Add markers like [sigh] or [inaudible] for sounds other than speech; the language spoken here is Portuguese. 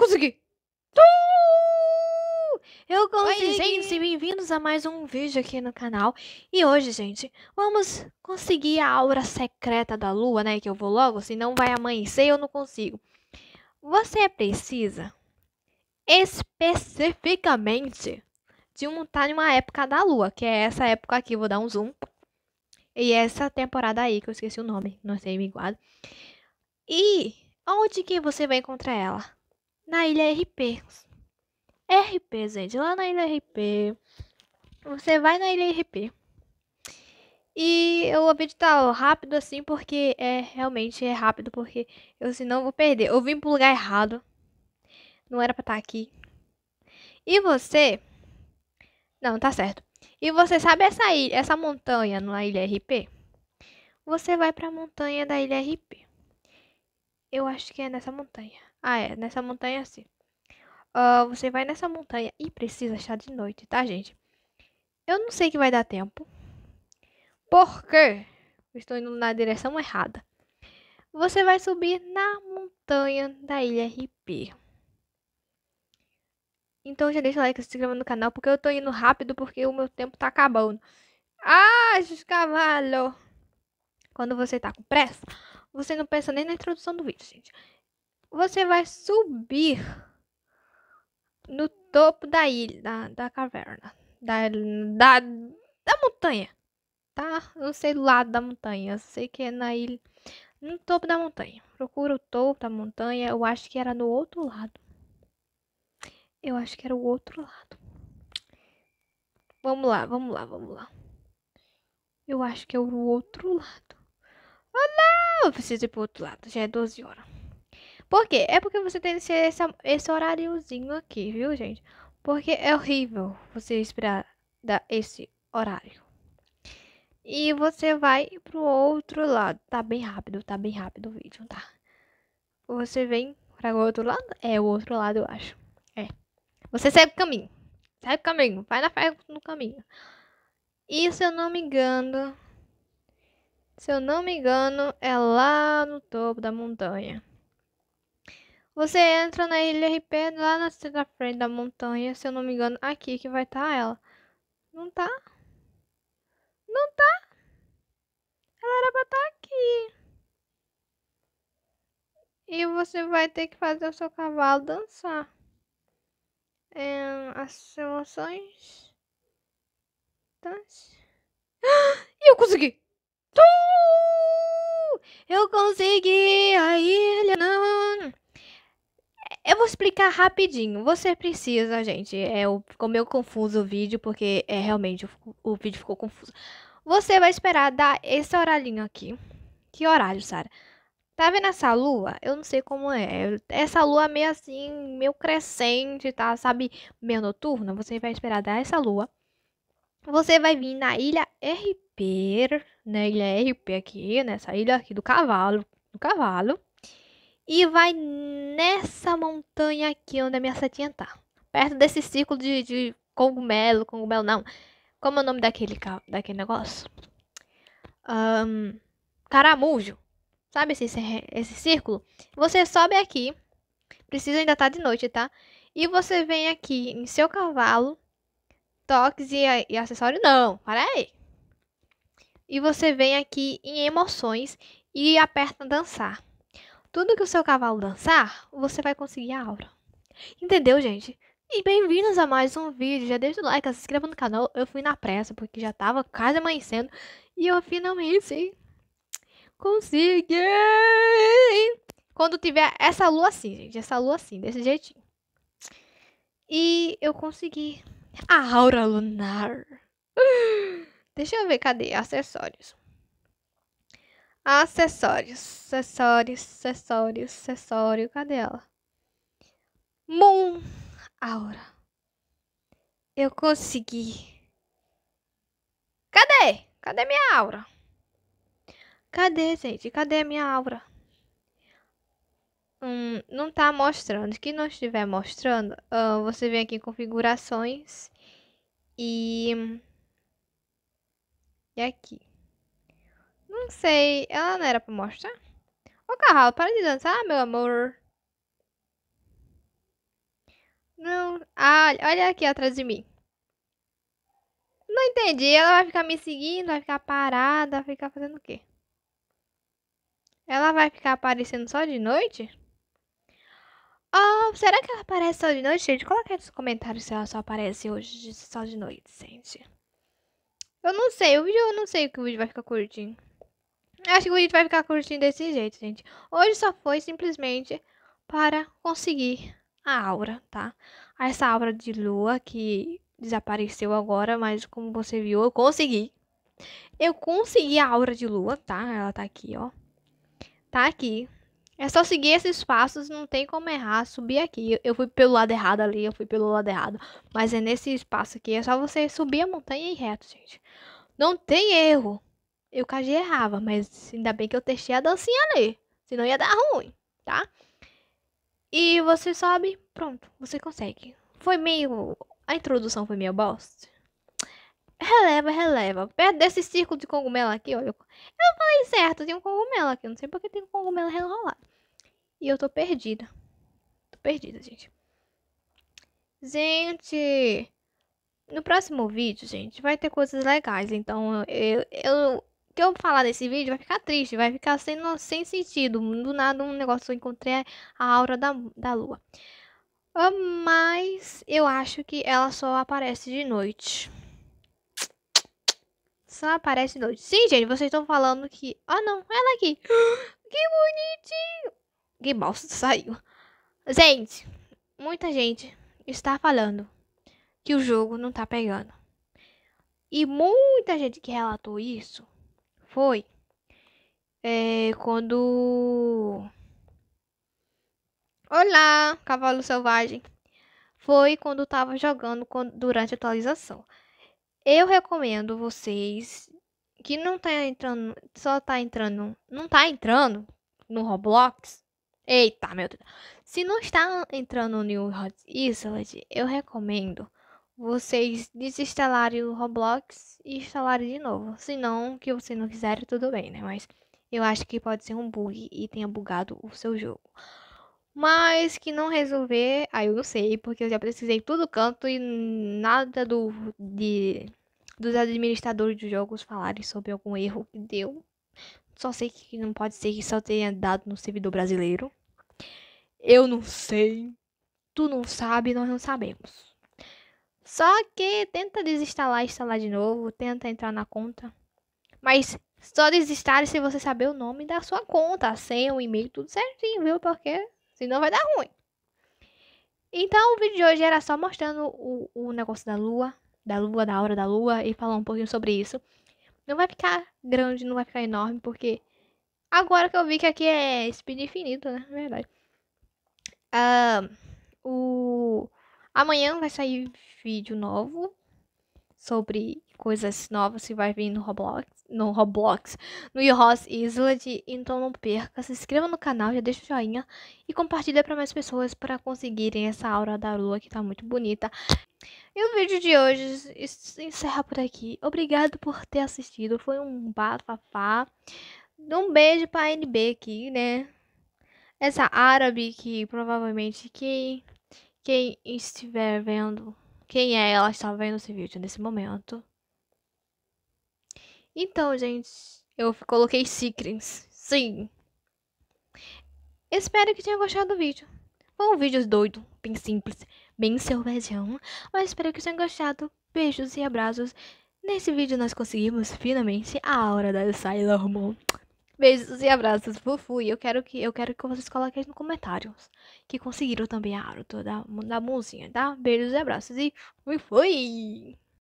consegui! Eu consegui! Oi, gente, bem-vindos a mais um vídeo aqui no canal. E hoje, gente, vamos conseguir a aura secreta da lua, né? Que eu vou logo, senão vai amanhecer e eu não consigo. Você precisa especificamente de um tá uma época da lua, que é essa época aqui, vou dar um zoom. E essa temporada aí, que eu esqueci o nome, não sei, me guardo. E onde que você vai encontrar ela? na ilha RP. RP, gente, lá na ilha RP. Você vai na ilha RP. E eu vou editar rápido assim porque é realmente é rápido porque eu senão vou perder. Eu vim pro lugar errado. Não era para estar tá aqui. E você? Não, tá certo. E você sabe essa ilha, essa montanha na ilha RP? Você vai para a montanha da ilha RP. Eu acho que é nessa montanha. Ah, é, nessa montanha sim. Uh, você vai nessa montanha e precisa achar de noite, tá, gente? Eu não sei que vai dar tempo. Porque estou indo na direção errada. Você vai subir na montanha da Ilha RP. Então já deixa o like, se inscreva no canal, porque eu tô indo rápido, porque o meu tempo tá acabando. Ah, esses Quando você tá com pressa, você não pensa nem na introdução do vídeo, gente você vai subir no topo da ilha, da, da caverna, da, da, da montanha, tá? Não sei do lado da montanha, eu sei que é na ilha, no topo da montanha. Procura o topo da montanha, eu acho que era no outro lado. Eu acho que era o outro lado. Vamos lá, vamos lá, vamos lá. Eu acho que é o outro lado. Ah, oh, não! Eu preciso ir pro outro lado, já é 12 horas. Por quê? É porque você tem esse, esse horáriozinho aqui, viu, gente? Porque é horrível você esperar dar esse horário. E você vai pro outro lado. Tá bem rápido, tá bem rápido o vídeo, tá? Você vem para o outro lado? É o outro lado, eu acho. É. Você segue o caminho. Segue o caminho. Vai na frente no caminho. E se eu não me engano. Se eu não me engano, é lá no topo da montanha. Você entra na ilha RP lá na frente da montanha, se eu não me engano, aqui que vai estar tá ela. Não tá? Não tá? Ela era pra estar tá aqui. E você vai ter que fazer o seu cavalo dançar. É, as emoções. Dance. [gasps] E eu consegui! Eu consegui! vou explicar rapidinho. Você precisa, gente, é, ficou meio confuso o vídeo, porque é realmente o, o vídeo ficou confuso. Você vai esperar dar esse horário aqui. Que horário, Sara? Tá vendo essa lua? Eu não sei como é. Essa lua meio assim, meio crescente, tá? Sabe, meio noturna. Você vai esperar dar essa lua. Você vai vir na ilha RP, né? Ilha RP aqui, nessa ilha aqui do cavalo, do cavalo. E vai nessa essa montanha aqui onde a minha setinha tá. Perto desse círculo de, de cogumelo, cogumelo não. Como é o nome daquele, daquele negócio? Um, caramujo. Sabe esse, esse círculo? Você sobe aqui. Precisa ainda tá de noite, tá? E você vem aqui em seu cavalo. Toques e, e acessório não. Para aí. E você vem aqui em emoções e aperta dançar. Tudo que o seu cavalo dançar, você vai conseguir a aura. Entendeu, gente? E bem-vindos a mais um vídeo. Já deixa o like, se inscreva no canal. Eu fui na pressa, porque já tava quase amanhecendo. E eu finalmente consegui! Quando tiver essa lua assim, gente. Essa lua assim, desse jeitinho. E eu consegui a aura lunar. [gasps] Deixa eu ver, cadê? Acessórios. Acessórios, acessórios, acessórios, acessório. Cadê ela? Moon Aura. Eu consegui. Cadê? Cadê minha aura? Cadê, gente? Cadê minha aura? Hum, não tá mostrando. Que não estiver mostrando, uh, você vem aqui em configurações e e aqui. Não sei. Ela não era pra mostrar? Ô, Carral, para de dançar, meu amor. Não. Ah, olha aqui atrás de mim. Não entendi. Ela vai ficar me seguindo, vai ficar parada, vai ficar fazendo o quê? Ela vai ficar aparecendo só de noite? Oh, será que ela aparece só de noite, gente? Coloca aí nos comentários se ela só aparece hoje só de noite, gente. Eu não sei, o vídeo eu não sei o que o vídeo vai ficar curtinho. Acho que o vídeo vai ficar curtinho desse jeito, gente. Hoje só foi simplesmente para conseguir a aura, tá? Essa aura de lua que desapareceu agora, mas como você viu, eu consegui. Eu consegui a aura de lua, tá? Ela tá aqui, ó. Tá aqui. É só seguir esses passos, não tem como errar, subir aqui. Eu fui pelo lado errado ali, eu fui pelo lado errado. Mas é nesse espaço aqui, é só você subir a montanha e reto, gente. Não tem erro eu cagei errava, mas ainda bem que eu testei a dancinha ali, senão ia dar ruim, tá? E você sobe, pronto, você consegue. Foi meio. A introdução foi meio bosta. Releva, releva. Perto desse círculo de cogumelo aqui, olha. Eu falei certo, tem um cogumelo aqui. Não sei porque tem um cogumelo enrolado. E eu tô perdida. Tô perdida, gente. Gente. No próximo vídeo, gente, vai ter coisas legais. Então, eu, eu que eu falar desse vídeo vai ficar triste, vai ficar sem, sem sentido. Do nada, um negócio eu encontrei é a aura da, da lua. Ah, mas eu acho que ela só aparece de noite. Só aparece de noite. Sim, gente, vocês estão falando que. Ah, não, ela aqui. [gasps] Que bonitinho! Que bosta saiu. Gente, muita gente está falando que o jogo não tá pegando. E muita gente que relatou isso foi é, quando. Olá, cavalo selvagem! Foi quando estava jogando durante a atualização. Eu recomendo vocês que não tá entrando, só tá entrando, não tá entrando no Roblox. Eita, meu Deus. Se não está entrando no New Hot eu recomendo vocês desinstalarem o Roblox e instalarem de novo. Se não, que você não quiser, tudo bem, né? Mas eu acho que pode ser um bug e tenha bugado o seu jogo. Mas que não resolver, aí eu não sei, porque eu já precisei todo canto e nada do de dos administradores dos jogos falarem sobre algum erro que deu. Só sei que não pode ser que só tenha dado no servidor brasileiro. Eu não sei. Tu não sabe, nós não sabemos. Só que tenta desinstalar, instalar de novo, tenta entrar na conta. Mas só desinstale se você saber o nome da sua conta, a senha, o e-mail, tudo certinho, viu? Porque senão vai dar ruim. Então o vídeo de hoje era só mostrando o, o negócio da lua, da lua, da hora da lua e falar um pouquinho sobre isso. Não vai ficar grande, não vai ficar enorme, porque agora que eu vi que aqui é speed infinito, né? Na verdade. Uh, o... Amanhã vai sair vídeo novo sobre coisas novas que vai vir no Roblox, no Roblox, no Yoros Island. Então não perca, se inscreva no canal, já deixa o joinha e compartilha para mais pessoas para conseguirem essa aura da lua que tá muito bonita. E o vídeo de hoje encerra por aqui. Obrigado por ter assistido, foi um bafafá. Um beijo para NB aqui, né? Essa árabe que provavelmente quem, quem estiver vendo quem é, ela está vendo esse vídeo nesse momento. Então, gente, eu coloquei Secrets. Sim. Espero que tenha gostado do vídeo. Foi um vídeo doido, bem simples, bem selvagem, Mas espero que tenha gostado. Beijos e abraços. Nesse vídeo nós conseguimos finalmente a aura da Sailor Moon. Beijos e abraços, Fufu. E eu quero que, eu quero que vocês coloquem nos comentários que conseguiram também a Aruto da, da mãozinha, tá? Beijos e abraços e fui! fui.